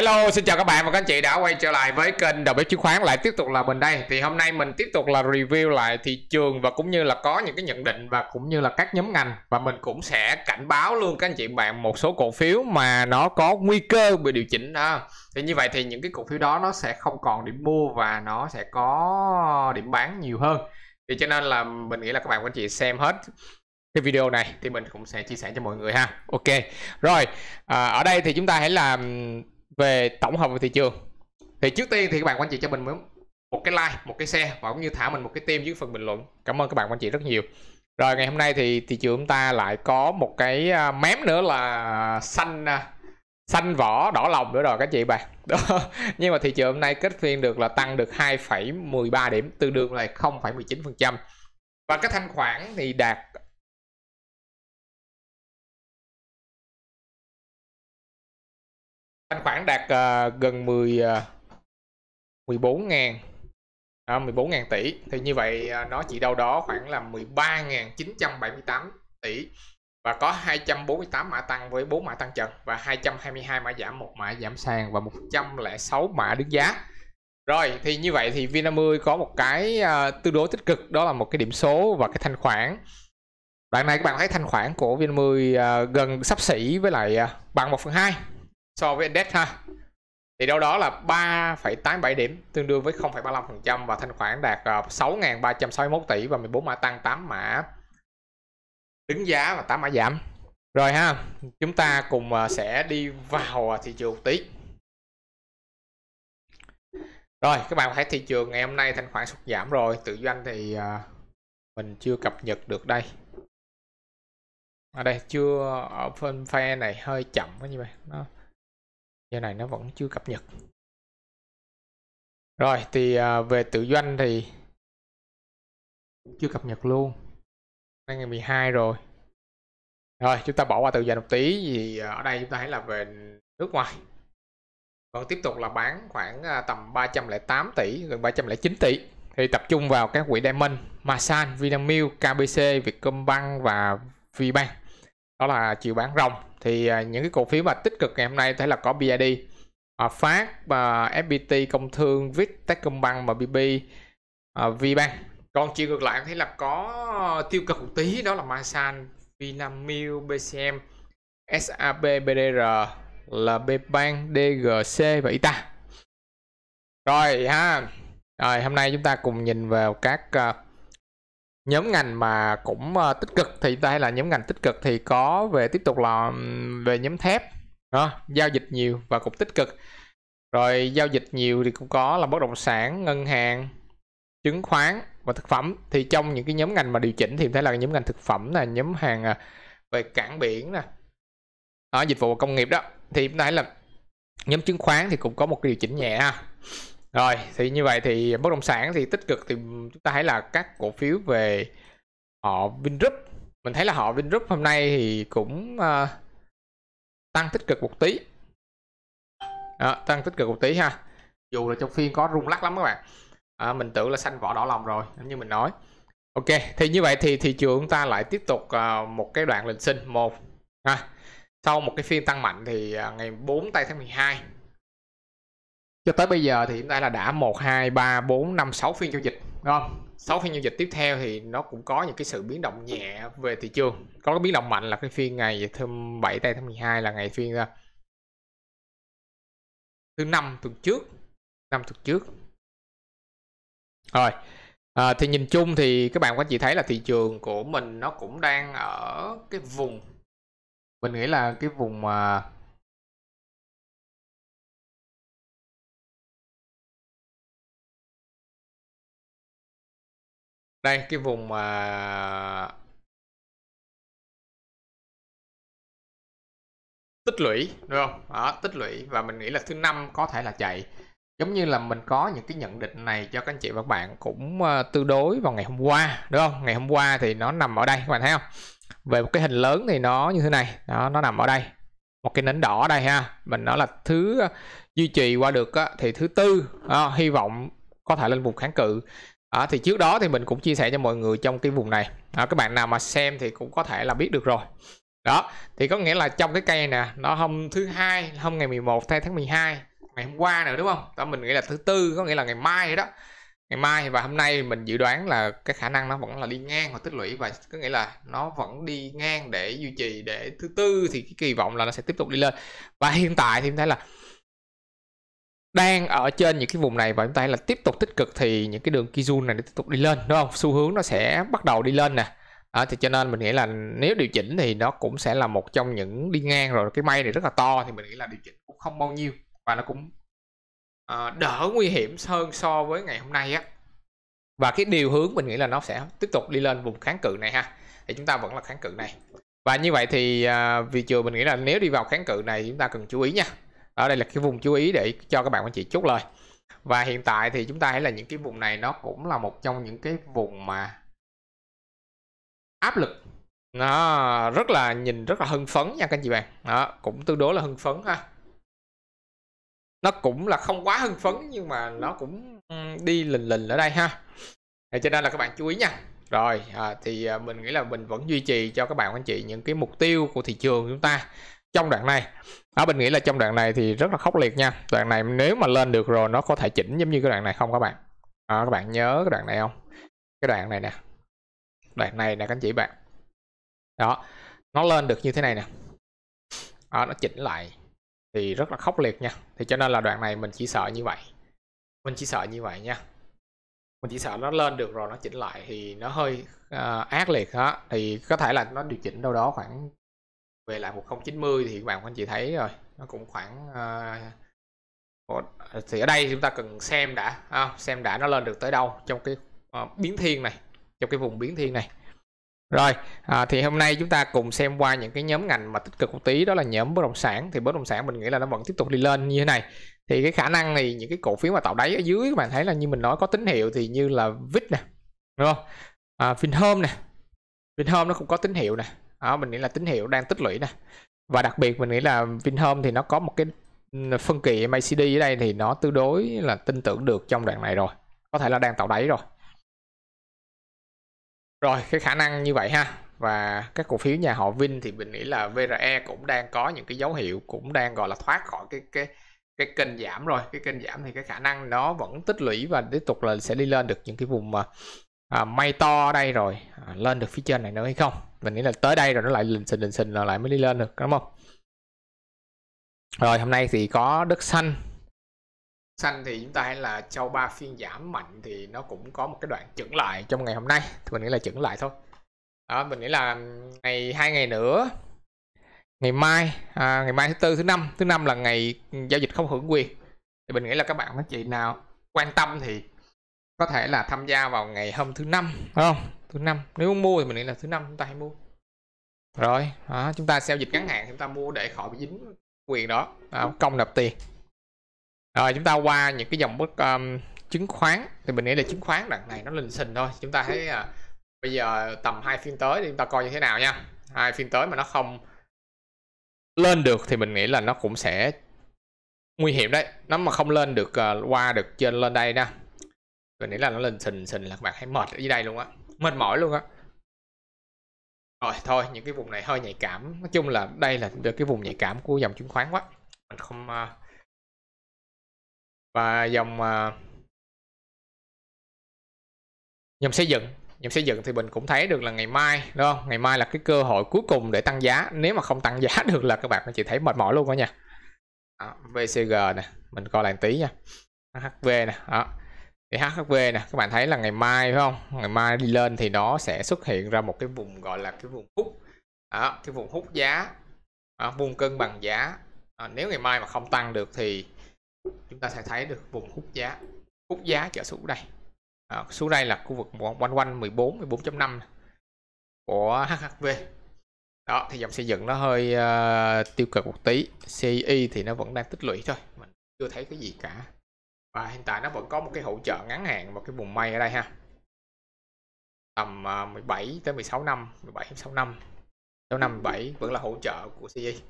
Hello, xin chào các bạn và các anh chị đã quay trở lại với kênh đầu bếp chứng khoán lại tiếp tục là mình đây. Thì hôm nay mình tiếp tục là review lại thị trường và cũng như là có những cái nhận định và cũng như là các nhóm ngành và mình cũng sẽ cảnh báo luôn các anh chị bạn một số cổ phiếu mà nó có nguy cơ bị điều chỉnh đó. Thì như vậy thì những cái cổ phiếu đó nó sẽ không còn điểm mua và nó sẽ có điểm bán nhiều hơn. Thì cho nên là mình nghĩ là các bạn và anh chị xem hết cái video này thì mình cũng sẽ chia sẻ cho mọi người ha ok rồi à, ở đây thì chúng ta hãy làm về tổng hợp về thị trường thì trước tiên thì các bạn quan trị cho mình một cái like một cái share và cũng như thả mình một cái tim dưới phần bình luận cảm ơn các bạn quan trị rất nhiều rồi ngày hôm nay thì thị trường chúng ta lại có một cái à, mém nữa là xanh à, xanh vỏ đỏ lòng nữa rồi các chị bạn đó. nhưng mà thị trường hôm nay kết phiên được là tăng được 2,13 điểm tương đương là 0,19 phần trăm và cái thanh khoản thì đạt thanh khoản đạt uh, gần 10 uh, 14.000 à, 14.000 tỷ thì như vậy uh, nó chỉ đâu đó khoảng là 13.978 tỷ và có 248 mã tăng với 4 mã tăng trần và 222 mã giảm một mã giảm sàn và 106 mã đứng giá rồi thì như vậy thì Vin50 có một cái uh, tương đối tích cực đó là một cái điểm số và cái thanh khoản đoạn này các bạn thấy thanh khoản của Vin10 uh, gần sắp xỉ với lại uh, bằng 1 phần 2 so với index ha thì đâu đó là 3,87 điểm tương đương với 0,35% và thanh khoản đạt 6.361 ờ, tỷ và 14 mã tăng 8 mã đứng giá và 8 mã giảm rồi ha chúng ta cùng ờ, sẽ đi vào ờ, thị trường một tí rồi các bạn thấy thị trường ngày hôm nay thanh khoản sụt giảm rồi tự doanh thì mình chưa cập nhật được đây ở à đây chưa ở phân phe này hơi chậm như vậy nó giờ này nó vẫn chưa cập nhật rồi thì à, về tự doanh thì chưa cập nhật luôn nay ngày 12 rồi rồi chúng ta bỏ qua tự doanh một tí vì à, ở đây chúng ta thấy là về nước ngoài còn tiếp tục là bán khoảng à, tầm 308 tỷ gần 309 tỷ thì tập trung vào các quỹ Diamond, Masan, Vinamilk, KBC, Vietcombank và VBank đó là chiều bán rồng thì à, những cái cổ phiếu mà tích cực ngày hôm nay thấy là có BID Phát à, và FPT Công Thương Viet Techcombank MBB à, VBank còn chiều ngược lại thấy là có tiêu cực một tí đó là Masan Vinamilk BCM SAB BDR là LBBank DGC và ITA rồi ha rồi hôm nay chúng ta cùng nhìn vào các uh, nhóm ngành mà cũng uh, tích cực thì đây là nhóm ngành tích cực thì có về tiếp tục là về nhóm thép đó, ờ, giao dịch nhiều và cũng tích cực rồi giao dịch nhiều thì cũng có là bất động sản ngân hàng chứng khoán và thực phẩm thì trong những cái nhóm ngành mà điều chỉnh thì thấy là nhóm ngành thực phẩm là nhóm hàng ờ, về cảng biển nè ở dịch vụ công nghiệp đó thì chúng ta là nhóm chứng khoán thì cũng có một cái điều chỉnh nhẹ ha rồi, thì như vậy thì bất động sản thì tích cực thì chúng ta thấy là các cổ phiếu về họ Vingroup. Mình thấy là họ Vingroup hôm nay thì cũng uh, tăng tích cực một tí. Đó, tăng tích cực một tí ha. Dù là trong phiên có rung lắc lắm các bạn. À, mình tưởng là xanh vỏ đỏ lòng rồi, giống như mình nói. Ok, thì như vậy thì thị trường chúng ta lại tiếp tục uh, một cái đoạn lệnh sinh một ha. Sau một cái phiên tăng mạnh thì uh, ngày 4 tây tháng 12 cho tới bây giờ thì chúng ta là đã 1 2 3 4 5 6 phiên giao dịch đúng không 6 phiên giao dịch tiếp theo thì nó cũng có những cái sự biến động nhẹ về thị trường có cái biến động mạnh là cái phiên ngày thêm 7 tây tháng 12 là ngày phiên à, thứ năm tuần trước năm tuần trước rồi à, thì nhìn chung thì các bạn có chị thấy là thị trường của mình nó cũng đang ở cái vùng mình nghĩ là cái vùng mà uh, đây cái vùng mà tích lũy đúng không đó tích lũy và mình nghĩ là thứ năm có thể là chạy giống như là mình có những cái nhận định này cho các anh chị và các bạn cũng ờ, tương đối vào ngày hôm qua đúng không ngày hôm qua thì nó nằm ở đây các bạn thấy không về một cái hình lớn thì nó như thế này đó nó nằm ở đây một cái nến đỏ đây ha mình nói là thứ ờ, duy trì qua được á, thì thứ tư à, hy vọng có thể lên vùng kháng cự à, thì trước đó thì mình cũng chia sẻ cho mọi người trong cái vùng này à, các bạn nào mà xem thì cũng có thể là biết được rồi đó thì có nghĩa là trong cái cây nè nó hôm thứ hai hôm ngày 11 một tháng 12 ngày hôm qua nữa đúng không đó mình nghĩ là thứ tư có nghĩa là ngày mai đó ngày mai và hôm nay mình dự đoán là cái khả năng nó vẫn là đi ngang hoặc tích lũy và có nghĩa là nó vẫn đi ngang để duy trì để thứ tư thì cái kỳ vọng là nó sẽ tiếp tục đi lên và hiện tại thì mình thấy là đang ở trên những cái vùng này và chúng ta là tiếp tục tích cực thì những cái đường Kijun này nó tiếp tục đi lên đúng không xu hướng nó sẽ bắt đầu đi lên nè à, thì cho nên mình nghĩ là nếu điều chỉnh thì nó cũng sẽ là một trong những đi ngang rồi cái may này rất là to thì mình nghĩ là điều chỉnh cũng không bao nhiêu và nó cũng à, đỡ nguy hiểm hơn so với ngày hôm nay á và cái điều hướng mình nghĩ là nó sẽ tiếp tục đi lên vùng kháng cự này ha thì chúng ta vẫn là kháng cự này và như vậy thì à, vì trường mình nghĩ là nếu đi vào kháng cự này chúng ta cần chú ý nha đó đây là cái vùng chú ý để cho các bạn anh chị chốt lời và hiện tại thì chúng ta thấy là những cái vùng này nó cũng là một trong những cái vùng mà áp lực nó rất là nhìn rất là hưng phấn nha các anh chị bạn đó cũng tương đối là hưng phấn ha nó cũng là không quá hưng phấn nhưng mà nó cũng đi lình lình ở đây ha để cho nên là các bạn chú ý nha rồi à, thì à, mình nghĩ là mình vẫn duy trì cho các bạn anh chị những cái mục tiêu của thị trường chúng ta trong đoạn này ở à, mình nghĩ là trong đoạn này thì rất là khốc liệt nha đoạn này nếu mà lên được rồi nó có thể chỉnh giống như cái đoạn này không các bạn à, các bạn nhớ cái đoạn này không cái đoạn này nè đoạn này nè các anh chị bạn đó nó lên được như thế này nè đó, nó chỉnh lại thì rất là khốc liệt nha thì cho nên là đoạn này mình chỉ sợ như vậy mình chỉ sợ như vậy nha mình chỉ sợ nó lên được rồi nó chỉnh lại thì nó hơi uh, ác liệt đó thì có thể là nó điều chỉnh đâu đó khoảng về lại 1090 thì các bạn anh chị thấy rồi nó cũng khoảng uh, thì ở đây chúng ta cần xem đã à, xem đã nó lên được tới đâu trong cái uh, biến thiên này trong cái vùng biến thiên này rồi à, thì hôm nay chúng ta cùng xem qua những cái nhóm ngành mà tích cực một tí đó là nhóm bất động sản thì bất động sản mình nghĩ là nó vẫn tiếp tục đi lên như thế này thì cái khả năng này những cái cổ phiếu mà tạo đáy ở dưới các bạn thấy là như mình nói có tín hiệu thì như là vít nè đúng không à, vinhome nè vinhome nó cũng có tín hiệu nè đó mình nghĩ là tín hiệu đang tích lũy nè và đặc biệt mình nghĩ là Vinhome thì nó có một cái ừ, phân kỳ MACD ở đây thì nó tương đối là tin tưởng được trong đoạn này rồi có thể là đang tạo đáy rồi rồi cái khả năng như vậy ha và các cổ phiếu nhà họ Vin thì mình nghĩ là VRE cũng đang có những cái dấu hiệu cũng đang gọi là thoát khỏi cái cái cái kênh giảm rồi cái kênh giảm thì cái khả năng nó vẫn tích lũy và tiếp tục là sẽ đi lên được những cái vùng mà à, may to ở đây rồi à, lên được phía trên này nữa hay không mình nghĩ là tới đây rồi nó lại lình xình lình xình rồi lại mới đi lên được đúng không rồi hôm nay thì có đất xanh xanh thì chúng ta thấy là châu ba phiên giảm mạnh thì nó cũng có một cái đoạn chững lại trong ngày hôm nay thì mình nghĩ là chững lại thôi đó, mình nghĩ là ngày hai ngày nữa ngày mai à, ngày mai thứ tư thứ năm thứ năm là ngày giao dịch không hưởng quyền thì mình nghĩ là các bạn các chị nào quan tâm thì có thể là tham gia vào ngày hôm thứ năm không thứ năm nếu mua thì mình nghĩ là thứ năm chúng ta hay mua rồi đó, chúng ta giao dịch ngắn hạn chúng ta mua để khỏi bị dính quyền đó đó công nộp tiền rồi chúng ta qua những cái dòng bất um, chứng khoán thì mình nghĩ là chứng khoán đằng này nó lình xình thôi chúng ta thấy uh, bây giờ tầm hai phiên tới thì chúng ta coi như thế nào nha hai phiên tới mà nó không lên được thì mình nghĩ là nó cũng sẽ nguy hiểm đấy nó mà không lên được uh, qua được trên lên đây nè rồi nếu là nó lần sình sình là các bạn hãy mệt ở dưới đây luôn á mệt mỏi luôn á rồi thôi những cái vùng này hơi nhạy cảm nói chung là đây là được cái vùng nhạy cảm của dòng chứng khoán quá mình không à, và dòng à, dòng xây dựng dòng xây dựng thì mình cũng thấy được là ngày mai đúng không ngày mai là cái cơ hội cuối cùng để tăng giá nếu mà không tăng giá được là các bạn chỉ thấy mệt mỏi luôn đó nha à, VCG nè mình coi lại tí nha HV nè đó. À HHV nè các bạn thấy là ngày mai phải không ngày mai đi lên thì nó sẽ xuất hiện ra một cái vùng gọi là cái vùng hút à, cái vùng hút giá à, vùng cân bằng giá à, nếu ngày mai mà không tăng được thì chúng ta sẽ thấy được vùng hút giá hút giá trở xuống đây à, xuống đây là khu vực quanh quanh 14 14.5 của HHV đó thì dòng xây dựng nó hơi uh, tiêu cực một tí CI e thì nó vẫn đang tích lũy thôi mình chưa thấy cái gì cả và hiện tại nó vẫn có một cái hỗ trợ ngắn hạn và cái vùng may ở đây ha tầm 17 à, tới 16 năm 17 6 năm 6 năm 17 vẫn là hỗ trợ của CG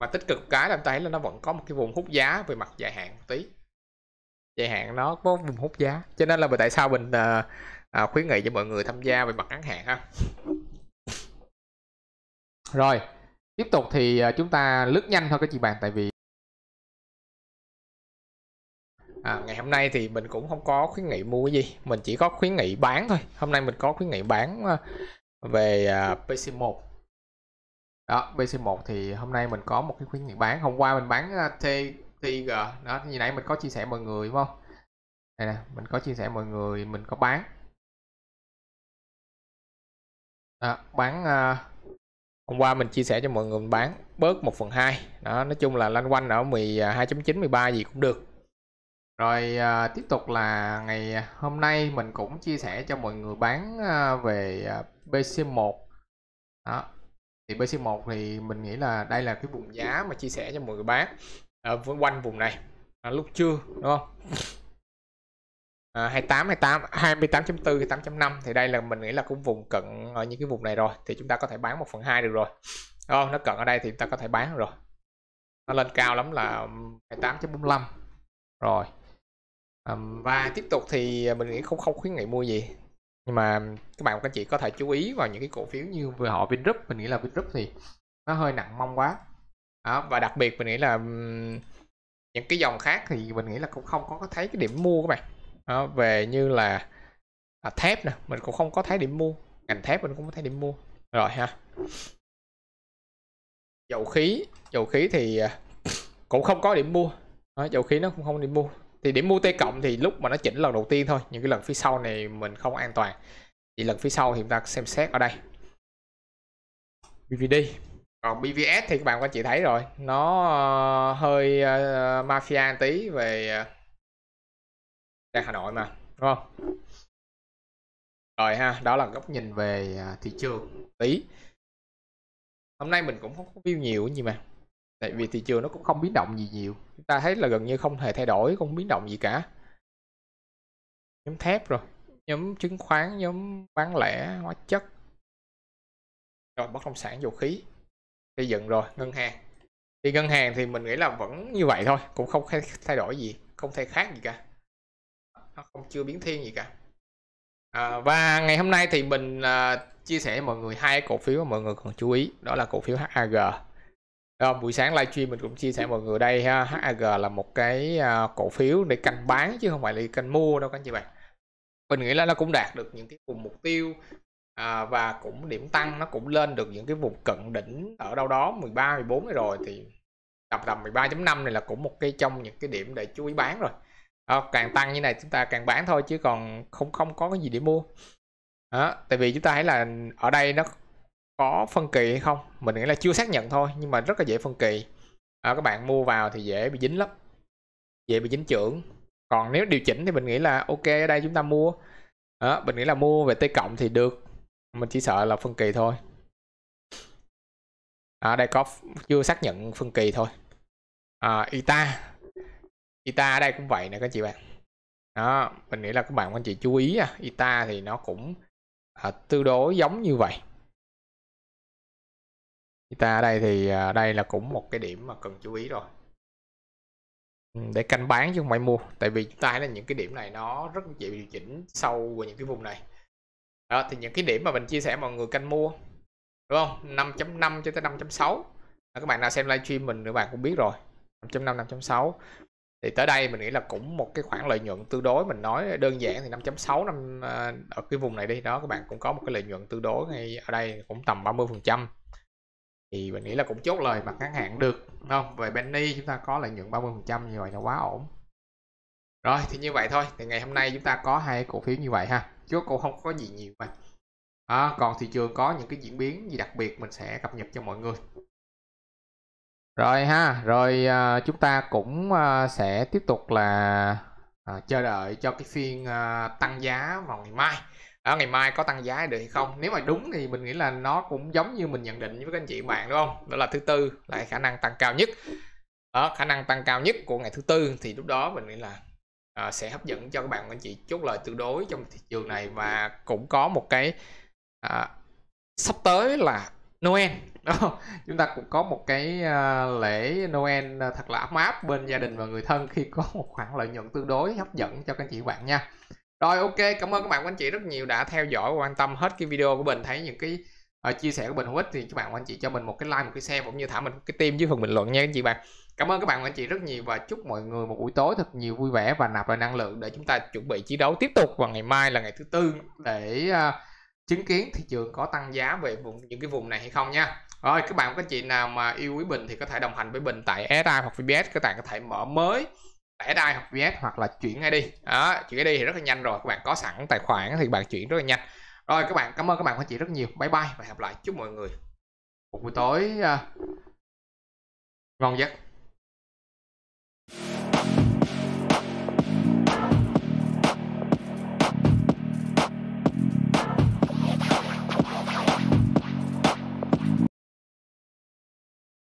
mà tích cực cái là em thấy là nó vẫn có một cái vùng hút giá về mặt dài hạn một tí dài hạn nó có vùng hút giá cho nên là vì tại sao mình à, à, khuyến nghị cho mọi người tham gia về mặt ngắn hạn ha rồi tiếp tục thì à, chúng ta lướt nhanh thôi các chị bạn tại vì à, ngày hôm nay thì mình cũng không có khuyến nghị mua cái gì mình chỉ có khuyến nghị bán thôi hôm nay mình có khuyến nghị bán ờ, về à, PC1 đó PC1 thì hôm nay mình có một cái khuyến nghị bán hôm qua mình bán ờ, TTG đó như nãy mình có chia sẻ mọi người đúng không đây nè mình có chia sẻ mọi người mình có bán đó, bán ờ, hôm qua mình chia sẻ cho mọi người bán bớt 1 phần 2 đó nói chung là lanh quanh ở 12.9 13 à, gì cũng được rồi à, tiếp tục là ngày hôm nay mình cũng chia sẻ cho mọi người bán à, về à, BC1 đó. Thì BC1 thì mình nghĩ là đây là cái vùng giá mà chia sẻ cho mọi người bán ở à, quanh vùng này à, lúc trưa đúng không? À, 28, 28, 28.4, 8.5 thì đây là mình nghĩ là cũng vùng cận ở những cái vùng này rồi thì chúng ta có thể bán 1 phần 2 được rồi đúng không? Nó cận ở đây thì chúng ta có thể bán rồi nó lên cao lắm là 28.45 rồi và tiếp tục thì à, mình nghĩ không không khuyến nghị mua gì nhưng mà các bạn các anh chị có thể chú ý vào những cái cổ phiếu như vừa họ Vingroup mình nghĩ là Vingroup thì nó hơi nặng mong quá đó, và đặc biệt mình nghĩ là những cái dòng khác thì mình nghĩ là cũng không có thấy cái điểm mua các bạn đó, về như là à, thép nè mình cũng không có thấy điểm mua ngành thép mình cũng có thấy điểm mua rồi ha dầu khí dầu khí thì à, cũng không có điểm mua đó, dầu khí nó cũng không điểm mua thì điểm mua t cộng thì lúc mà nó chỉnh lần đầu tiên thôi những cái lần phía sau này mình không an toàn thì lần phía sau thì chúng ta xem xét ở đây BVD còn BVS thì các bạn có chị thấy rồi nó ờ, hơi uh, mafia tí về ờ, ra uh, Hà Nội mà đúng không rồi ha đó là góc nhìn về thị trường tí hôm nay mình cũng không có view nhiều gì mà tại vì thị trường nó cũng không biến động gì nhiều chúng ta thấy là gần như không hề thay đổi không biến động gì cả nhóm thép rồi nhóm chứng khoán nhóm bán lẻ hóa chất rồi bất động sản dầu khí xây dựng rồi ngân hàng thì ngân hàng thì mình nghĩ là vẫn như vậy thôi cũng không thay đổi gì không thay khác gì cả nó không chưa biến thiên gì cả à, và ngày hôm nay thì mình uh, chia sẻ mọi người hai cổ phiếu mà mọi người cần chú ý đó là cổ phiếu HAG đó, ờ, buổi sáng livestream mình cũng chia sẻ mọi người đây ha HAG là một cái à, cổ phiếu để canh bán chứ không phải là canh mua đâu các anh chị bạn mình nghĩ là nó cũng đạt được những cái vùng mục tiêu à, và cũng điểm tăng nó cũng lên được những cái vùng cận đỉnh ở đâu đó 13 14 này rồi thì tầm tầm 13.5 này là cũng một cái trong những cái điểm để chú ý bán rồi à, càng tăng như này chúng ta càng bán thôi chứ còn không không có cái gì để mua đó, tại vì chúng ta thấy là ở đây nó có phân kỳ hay không mình nghĩ là chưa xác nhận thôi nhưng mà rất là dễ phân kỳ à, các bạn mua vào thì dễ bị dính lắm dễ bị dính trưởng còn nếu điều chỉnh thì mình nghĩ là ok ở đây chúng ta mua đó, mình nghĩ là mua về t cộng thì được mình chỉ sợ là phân kỳ thôi ở à, đây có chưa xác nhận phân kỳ thôi à, ita ita ở đây cũng vậy nè các chị bạn đó mình nghĩ là các bạn anh chị chú ý à. ita thì nó cũng à, tương đối giống như vậy ta ở đây thì à, đây là cũng một cái điểm mà cần chú ý rồi ừ, để canh bán chứ không phải mua tại vì chúng ta thấy là những cái điểm này nó rất dễ điều chỉnh sâu vào những cái vùng này đó thì những cái điểm mà mình chia sẻ mọi người canh mua đúng không 5.5 cho tới 5.6 các bạn nào xem livestream mình các bạn cũng biết rồi 5.5 5.6 thì tới đây mình nghĩ là cũng một cái khoản lợi nhuận tương đối mình nói đơn giản thì 5.6 năm à, ở cái vùng này đi đó các bạn cũng có một cái lợi nhuận tương đối ngay ở đây cũng tầm 30 phần trăm thì mình nghĩ là cũng chốt lời mặt ngắn hạn được đúng không về Benny chúng ta có lợi nhuận 30 phần trăm như vậy là quá ổn rồi thì như vậy thôi thì ngày hôm nay chúng ta có hai cổ phiếu như vậy ha chứ cũng không có gì nhiều mà à, còn thị trường có những cái diễn biến gì đặc biệt mình sẽ cập nhật cho mọi người rồi ha rồi à, chúng ta cũng à, sẽ tiếp tục là à, chờ đợi cho cái phiên à, tăng giá vào ngày mai ở ờ, ngày mai có tăng giá được hay không nếu mà đúng thì mình nghĩ là nó cũng giống như mình nhận định với các anh chị bạn đúng không đó là thứ tư là khả năng tăng cao nhất đó, khả năng tăng cao nhất của ngày thứ tư thì lúc đó mình nghĩ là à, sẽ hấp dẫn cho các bạn các anh chị chốt lời tương đối trong thị trường này và cũng có một cái à, sắp tới là Noel đó. chúng ta cũng có một cái à, lễ Noel thật là ấm áp bên gia đình và người thân khi có một khoản lợi nhuận tương đối hấp dẫn cho các anh chị bạn nha rồi ok cảm ơn các bạn của anh chị rất nhiều đã theo dõi quan tâm hết cái video của mình thấy những cái uh, chia sẻ của mình hữu ích thì các bạn của anh chị cho mình một cái like một cái share cũng như thả mình cái tim dưới phần bình luận nha các chị bạn cảm ơn các bạn của anh chị rất nhiều và chúc mọi người một buổi tối thật nhiều vui vẻ và nạp lại năng lượng để chúng ta chuẩn bị chiến đấu tiếp tục vào ngày mai là ngày thứ tư để uh, chứng kiến thị trường có tăng giá về vùng những cái vùng này hay không nha rồi các bạn các chị nào mà yêu quý bình thì có thể đồng hành với bình tại SI hoặc VBS các bạn có thể mở mới tải đai hoặc VS hoặc là chuyển ID đó, chuyển ID thì rất là nhanh rồi các bạn có sẵn tài khoản thì bạn chuyển rất là nhanh rồi các bạn cảm ơn các bạn của chị rất nhiều bye bye và hẹn gặp lại chúc mọi người một buổi tối uh, ngon giấc